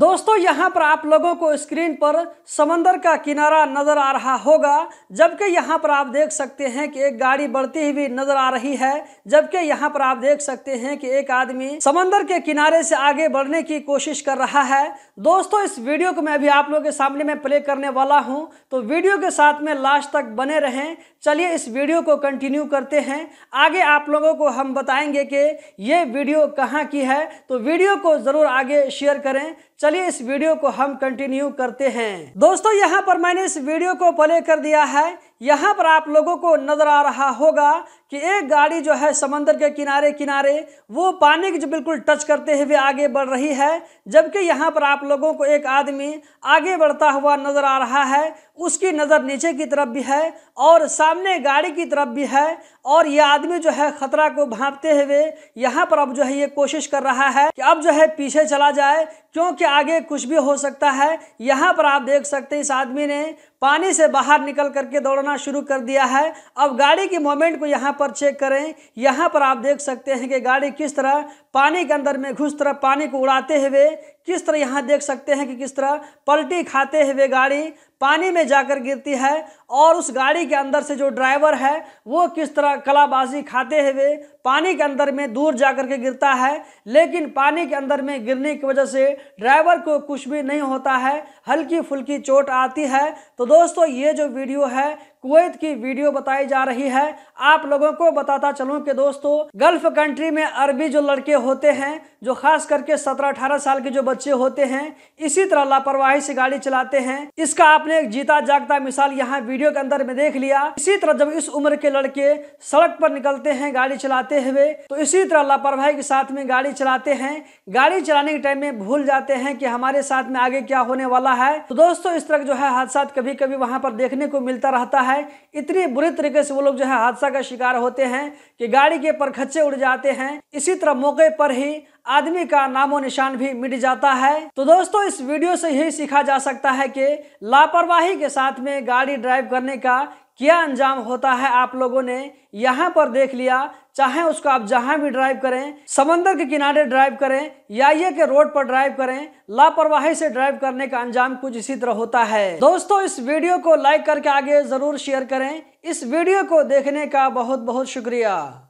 दोस्तों यहाँ पर आप लोगों को स्क्रीन पर समंदर का किनारा नज़र आ रहा होगा जबकि यहाँ पर आप देख सकते हैं कि एक गाड़ी बढ़ती हुई नज़र आ रही है जबकि यहाँ पर आप देख सकते हैं कि एक आदमी समंदर के किनारे से आगे बढ़ने की कोशिश कर रहा है दोस्तों इस वीडियो को मैं अभी आप लोगों के सामने में प्ले करने वाला हूँ तो वीडियो के साथ में लास्ट तक बने रहें चलिए इस वीडियो को कंटिन्यू करते हैं आगे आप लोगों को हम बताएंगे कि ये वीडियो कहाँ की है तो वीडियो को ज़रूर आगे शेयर करें चलिए इस वीडियो को हम कंटिन्यू करते हैं दोस्तों यहाँ पर मैंने इस वीडियो को प्ले कर दिया है यहाँ पर आप लोगों को नज़र आ रहा होगा कि एक गाड़ी जो है समंदर के किनारे किनारे वो पानी के जो बिल्कुल टच करते हुए आगे बढ़ रही है जबकि यहाँ पर आप लोगों को एक आदमी आगे बढ़ता हुआ नज़र आ रहा है उसकी नज़र नीचे की तरफ भी है और सामने गाड़ी की तरफ भी है और ये आदमी जो है ख़तरा को भांपते हुए यहाँ पर अब जो है ये कोशिश कर रहा है कि अब जो है पीछे चला जाए क्योंकि आगे कुछ भी हो सकता है यहाँ पर आप देख सकते हैं इस आदमी ने पानी से बाहर निकल करके दौड़ना शुरू कर दिया है अब गाड़ी की मोमेंट को यहाँ पर चेक करें यहाँ पर आप देख सकते हैं कि गाड़ी किस तरह पानी के अंदर में घुस तरह पानी को उड़ाते हुए किस तरह यहाँ देख सकते हैं कि किस तरह पलटी खाते हुए गाड़ी पानी में जाकर गिरती है और उस गाड़ी के अंदर से जो ड्राइवर है वो किस तरह कलाबाजी खाते हुए पानी के अंदर में दूर जाकर के गिरता है लेकिन पानी के अंदर में गिरने की वजह से ड्राइवर को कुछ भी नहीं होता है हल्की फुल्की चोट आती है तो दोस्तों ये जो वीडियो है कुवैत की वीडियो बताई जा रही है आप लोगों को बताता चलूं कि दोस्तों गल्फ कंट्री में अरबी जो लड़के होते हैं जो खास करके सत्रह अठारह साल के जो बच्चे होते हैं इसी तरह लापरवाही से गाड़ी चलाते हैं इसका आपने एक जीता जागता मिसाल यहाँ वीडियो के अंदर में देख लिया इसी तरह जब इस उम्र के लड़के सड़क पर निकलते हैं गाड़ी चलाते हुए तो इसी तरह लापरवाही के साथ में गाड़ी चलाते हैं गाड़ी चलाने के टाइम में भूल जाते हैं कि हमारे साथ में आगे क्या होने वाला है तो दोस्तों इस तरह जो है हादसा कभी कभी वहां पर देखने को मिलता रहता है है इतनी बुरी तरीके से वो लोग जो है हादसा का शिकार होते हैं कि गाड़ी के परखच्चे उड़ जाते हैं इसी तरह मौके पर ही आदमी का नामो निशान भी मिट जाता है तो दोस्तों इस वीडियो से यही सीखा जा सकता है कि लापरवाही के साथ में गाड़ी ड्राइव करने का क्या अंजाम होता है आप लोगों ने यहाँ पर देख लिया चाहे उसको आप जहाँ भी ड्राइव करें समंदर के किनारे ड्राइव करें या ये के रोड पर ड्राइव करें लापरवाही से ड्राइव करने का अंजाम कुछ इसी तरह होता है दोस्तों इस वीडियो को लाइक करके आगे ज़रूर शेयर करें इस वीडियो को देखने का बहुत बहुत शुक्रिया